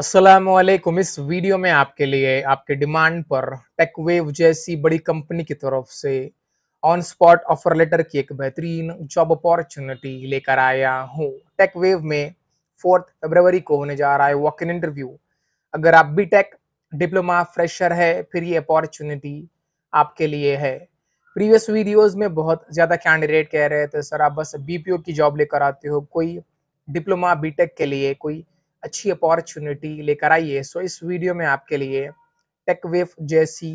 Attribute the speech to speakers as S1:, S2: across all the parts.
S1: असलम इस वीडियो में आपके लिए आपके डिमांड पर टेकवेव जैसी बड़ी कंपनी की तरफ से ऑन स्पॉट ऑफर लेटर की एक बेहतरीन जॉब अपॉर्चुनिटी लेकर आया हूँ टेकवेव में फोर्थ फरवरी को होने जा रहा है वॉक इन इंटरव्यू अगर आप बी टेक डिप्लोमा फ्रेशर है फिर ये अपॉर्चुनिटी आपके लिए है प्रीवियस वीडियोज में बहुत ज़्यादा कैंडिडेट कह रहे थे सर आप बस बीपीओ की जॉब लेकर आते हो कोई डिप्लोमा बीटेक के लिए कोई अच्छी अपॉर्चुनिटी लेकर आई है सो इस वीडियो में आपके लिए टेकवेफ जैसी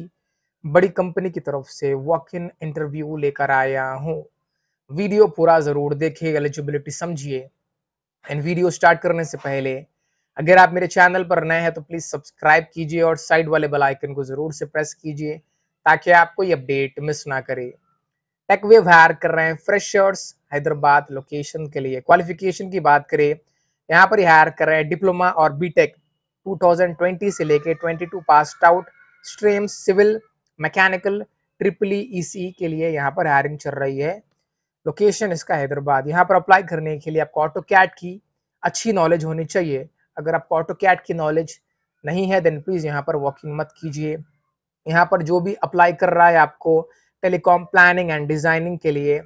S1: बड़ी कंपनी की तरफ से वॉक इन इंटरव्यू लेकर आया हूँ वीडियो पूरा ज़रूर देखिए एलिजिबिलिटी समझिए एंड वीडियो स्टार्ट करने से पहले अगर आप मेरे चैनल पर नए हैं तो प्लीज़ सब्सक्राइब कीजिए और साइड वाले बेल आइकन को ज़रूर से प्रेस कीजिए ताकि आपको कोई अपडेट मिस ना करे टेकवेव हायर कर रहे हैं फ्रेशर्स हैदराबाद लोकेशन के लिए क्वालिफिकेशन की बात करें यहाँ पर हायर कर रहे हैं डिप्लोमा और बीटेक 2020 से लेके 22 pass out stream civil mechanical triple E के लिए यहाँ पर हायरिंग चल रही है लोकेशन इसका हैदराबाद यहाँ पर अप्लाई करने के लिए आपको ऑटो कैट की अच्छी नॉलेज होनी चाहिए अगर आपको ऑटो कैट की नॉलेज नहीं है देन प्लीज़ यहाँ पर वॉकिंग मत कीजिए यहाँ पर जो भी अप्लाई कर रहा है आपको टेलीकॉम प्लानिंग एंड डिज़ाइनिंग के लिए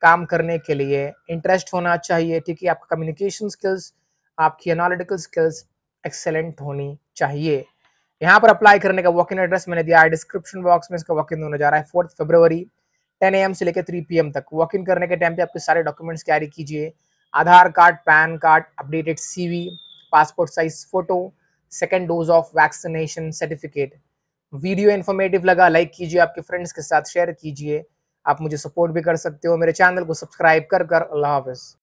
S1: काम करने के लिए इंटरेस्ट होना चाहिए ठीक है आपका कम्युनिकेशन स्किल्स आपकी एनालिटिकल स्किल्स एक्सेलेंट होनी चाहिए यहाँ पर अप्लाई करने का वॉक इन एड्रेस मैंने दिया है डिस्क्रिप्शन बॉक्स में इसका वॉक इन होने जा रहा है फोर्थ फेब्रवरी 10 एम से लेकर 3 पीएम तक वॉक इन करने के टाइम पे आपके सारे डॉक्यूमेंट्स कैरी कीजिए Aadhaar card PAN card updated CV passport size photo second dose of vaccination certificate video informative लगा लाइक कीजिए आपके फ्रेंड्स के साथ शेयर कीजिए आप मुझे सपोर्ट भी कर सकते हो मेरे चैनल को सब्सक्राइब कर कर अल्लाह हाफिज़